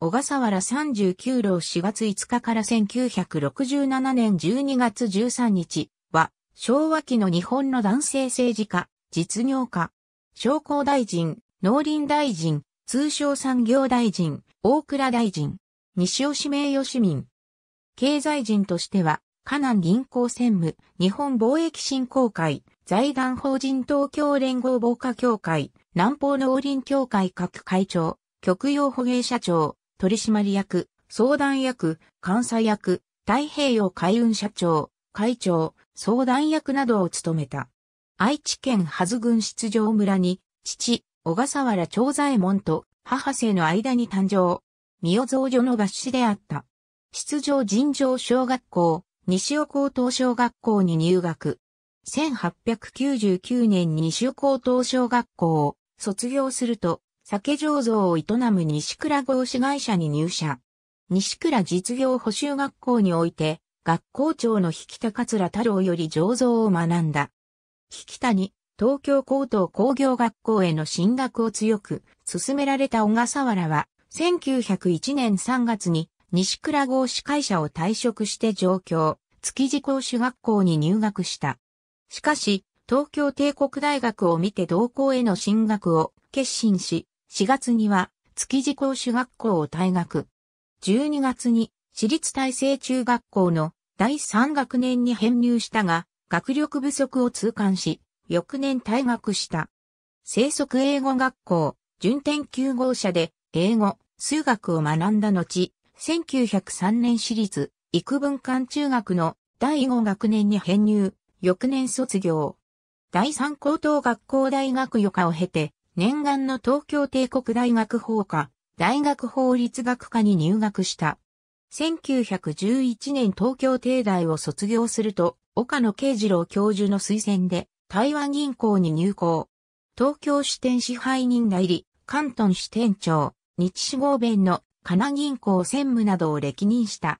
小笠原39郎4月5日から1967年12月13日は、昭和期の日本の男性政治家、実業家、商工大臣、農林大臣、通商産業大臣、大倉大臣、西尾名誉市民。経済人としては、河南銀行専務、日本貿易振興会、財団法人東京連合防火協会、南方農林協会各会長、極洋捕鯨社長、取締役、相談役、監査役、太平洋海運社長、会長、相談役などを務めた。愛知県羽軍郡出場村に、父、小笠原長左衛門と母性の間に誕生。三尾造女の合子であった。出場尋常小学校、西尾高等小学校に入学。1899年西尾高等小学校を卒業すると、酒醸造を営む西倉合資会社に入社。西倉実業補修学校において、学校長の引田桂太郎より醸造を学んだ。引田に東京高等工業学校への進学を強く勧められた小笠原は、1901年3月に西倉合資会社を退職して上京、築地公主学校に入学した。しかし、東京帝国大学を見て同校への進学を決心し、4月には築地公主学校を退学。12月に私立大成中学校の第3学年に編入したが、学力不足を痛感し、翌年退学した。生息英語学校、順天休号社で英語、数学を学んだ後、1903年私立、幾分館中学の第5学年に編入、翌年卒業。第3高等学校大学予科を経て、念願の東京帝国大学法科、大学法律学科に入学した。1911年東京帝大を卒業すると、岡野慶次郎教授の推薦で、台湾銀行に入行。東京支店支配人代理、関東支店長、日志合弁の金銀行専務などを歴任した。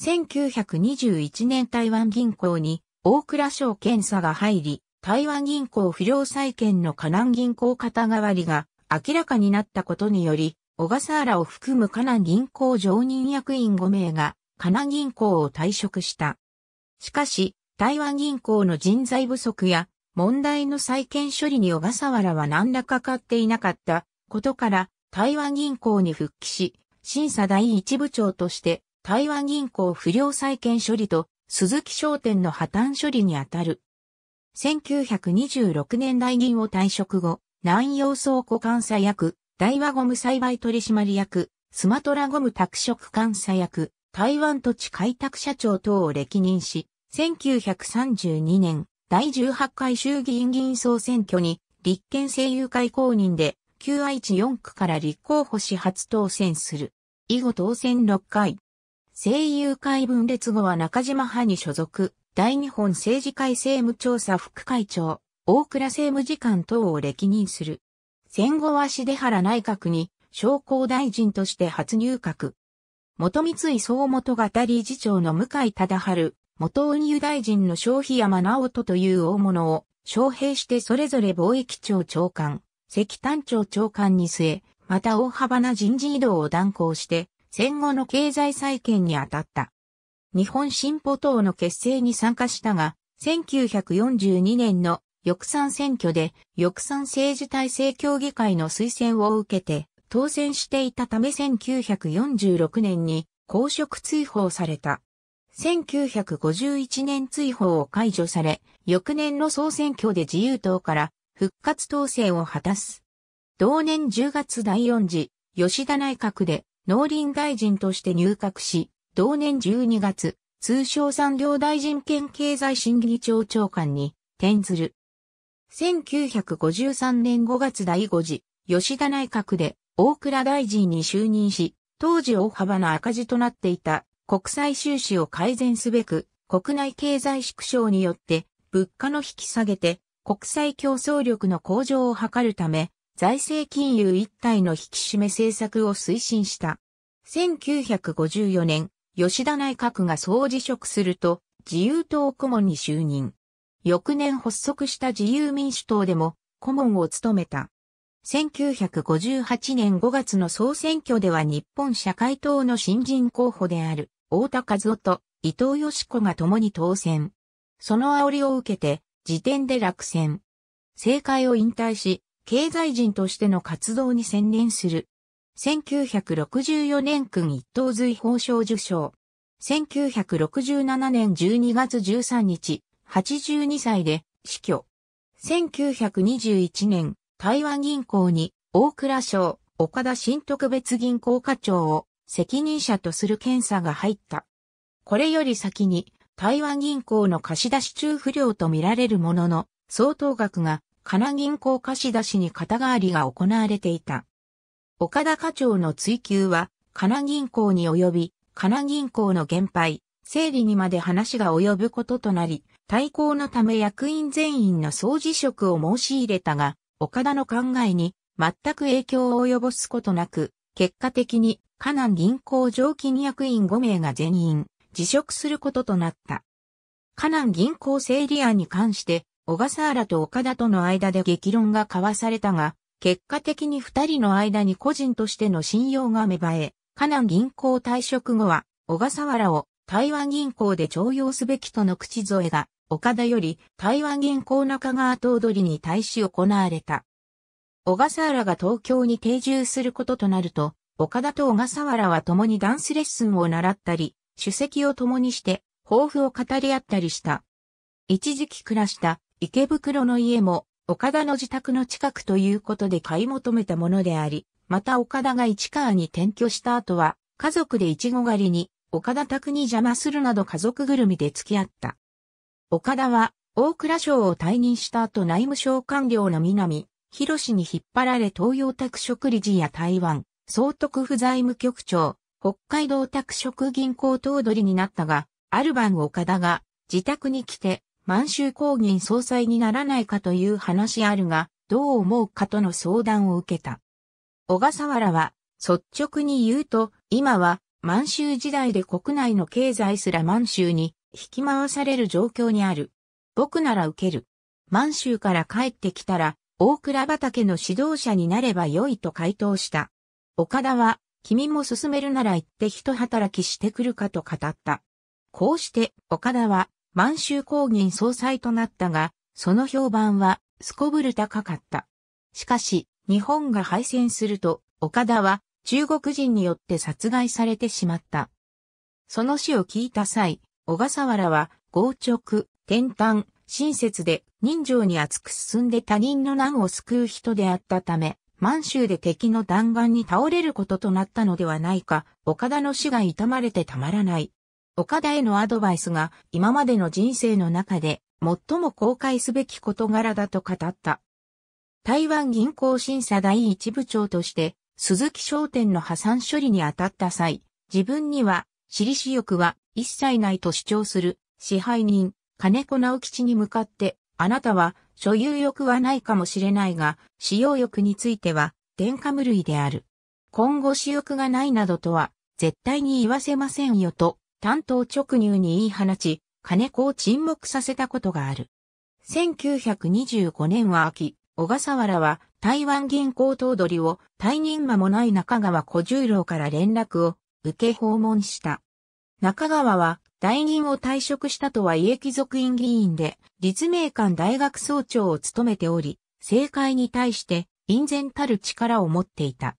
1921年台湾銀行に大倉省検査が入り、台湾銀行不良債権の河南銀行肩代わりが明らかになったことにより、小笠原を含む河南銀行常任役員5名が河南銀行を退職した。しかし、台湾銀行の人材不足や問題の債権処理に小笠原は何らかかっていなかったことから台湾銀行に復帰し、審査第一部長として台湾銀行不良債権処理と鈴木商店の破綻処理にあたる1926年来銀を退職後、南洋倉庫監査役、大和ゴム栽培取締役、スマトラゴム拓殖監査役、台湾土地開拓社長等を歴任し、1932年、第18回衆議院議員総選挙に、立憲政友会公認で、旧愛知4区から立候補し初当選する。以後当選6回。政友会分裂後は中島派に所属。大日本政治会政務調査副会長、大倉政務次官等を歴任する。戦後は出原内閣に、商工大臣として初入閣。元三井総元型理事長の向井忠春、元運輸大臣の消費山直人という大物を、招聘してそれぞれ貿易庁長官、石炭庁長官に据え、また大幅な人事異動を断行して、戦後の経済再建に当たった。日本進歩党の結成に参加したが、1942年の翼賛選挙で翼賛政治体制協議会の推薦を受けて当選していたため1946年に公職追放された。1951年追放を解除され、翌年の総選挙で自由党から復活当選を果たす。同年10月第4次、吉田内閣で農林大臣として入閣し、同年12月、通商産業大臣兼経済審議庁長官に転ずる。1953年5月第5次、吉田内閣で大倉大臣に就任し、当時大幅な赤字となっていた国際収支を改善すべく、国内経済縮小によって物価の引き下げて国際競争力の向上を図るため、財政金融一体の引き締め政策を推進した。1954年、吉田内閣が総辞職すると、自由党顧問に就任。翌年発足した自由民主党でも顧問を務めた。1958年5月の総選挙では日本社会党の新人候補である太田和夫と伊藤義子が共に当選。その煽りを受けて、時点で落選。政界を引退し、経済人としての活動に専念する。1964年君一等随法賞受賞。1967年12月13日、82歳で死去。1921年、台湾銀行に大倉省岡田新特別銀行課長を責任者とする検査が入った。これより先に台湾銀行の貸出中不良と見られるものの、相当額が、金銀行貸出に肩代わりが行われていた。岡田課長の追及は、金奈銀行に及び、金奈銀行の減廃、整理にまで話が及ぶこととなり、対抗のため役員全員の総辞職を申し入れたが、岡田の考えに全く影響を及ぼすことなく、結果的に、河南銀行常勤役員5名が全員辞職することとなった。河南銀行整理案に関して、小笠原と岡田との間で激論が交わされたが、結果的に二人の間に個人としての信用が芽生え、河南銀行退職後は、小笠原を台湾銀行で徴用すべきとの口添えが、岡田より台湾銀行中川頭取に対し行われた。小笠原が東京に定住することとなると、岡田と小笠原は共にダンスレッスンを習ったり、主席を共にして、抱負を語り合ったりした。一時期暮らした池袋の家も岡田の自宅の近くということで買い求めたものであり、また岡田が市川に転居した後は、家族でイチゴ狩りに、岡田宅に邪魔するなど家族ぐるみで付き合った。岡田は、大蔵省を退任した後内務省官僚の南、広氏に引っ張られ東洋宅職理事や台湾、総督府財務局長、北海道宅職銀行頭取になったが、ある晩岡田が自宅に来て満州公銀総裁にならないかという話あるが、どう思うかとの相談を受けた。小笠原は、率直に言うと、今は満州時代で国内の経済すら満州に引き回される状況にある。僕なら受ける。満州から帰ってきたら、大倉畑の指導者になれば良いと回答した。岡田は、君も進めるなら行って一働きしてくるかと語った。こうして、岡田は、満州公銀総裁となったが、その評判はすこぶる高かった。しかし、日本が敗戦すると、岡田は中国人によって殺害されてしまった。その死を聞いた際、小笠原は、豪直、転端、親切で、人情に厚く進んで他人の難を救う人であったため、満州で敵の弾丸に倒れることとなったのではないか、岡田の死が痛まれてたまらない。岡田へのアドバイスが今までの人生の中で最も公開すべき事柄だと語った。台湾銀行審査第一部長として鈴木商店の破産処理に当たった際、自分には私利私欲は一切ないと主張する支配人金子直吉に向かってあなたは所有欲はないかもしれないが使用欲については添加無類である。今後私欲がないなどとは絶対に言わせませんよと担当直入に言い放ち、金子を沈黙させたことがある。1925年は秋、小笠原は台湾銀行頭取を退任間もない中川小十郎から連絡を受け訪問した。中川は代銀を退職したとは家貴族院議員で立命館大学総長を務めており、政界に対して隠然たる力を持っていた。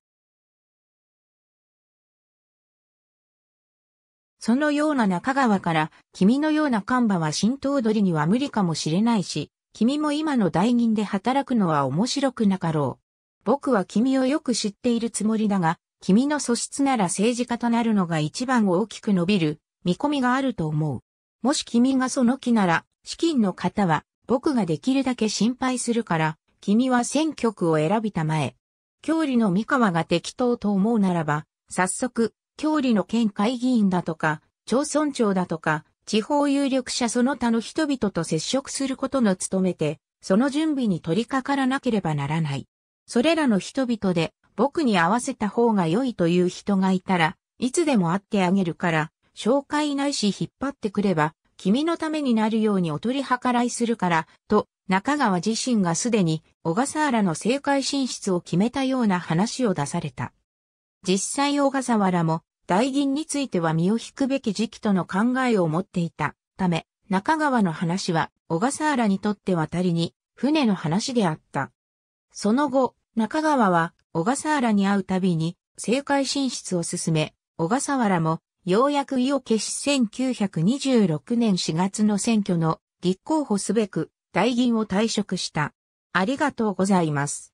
そのような中川から、君のような看板は新頭取りには無理かもしれないし、君も今の議銀で働くのは面白くなかろう。僕は君をよく知っているつもりだが、君の素質なら政治家となるのが一番大きく伸びる、見込みがあると思う。もし君がその気なら、資金の方は、僕ができるだけ心配するから、君は選挙区を選びたまえ。郷里の三河が適当と思うならば、早速、郷里の県会議員だとか、町村長だとか、地方有力者その他の人々と接触することの務めて、その準備に取り掛からなければならない。それらの人々で、僕に合わせた方が良いという人がいたら、いつでも会ってあげるから、紹介ないし引っ張ってくれば、君のためになるようにお取り計らいするから、と、中川自身がすでに小笠原の政界進出を決めたような話を出された。実際小笠原も大銀については身を引くべき時期との考えを持っていたため、中川の話は小笠原にとって渡りに船の話であった。その後、中川は小笠原に会うたびに政界進出を進め、小笠原もようやく意を決し1926年4月の選挙の立候補すべく大銀を退職した。ありがとうございます。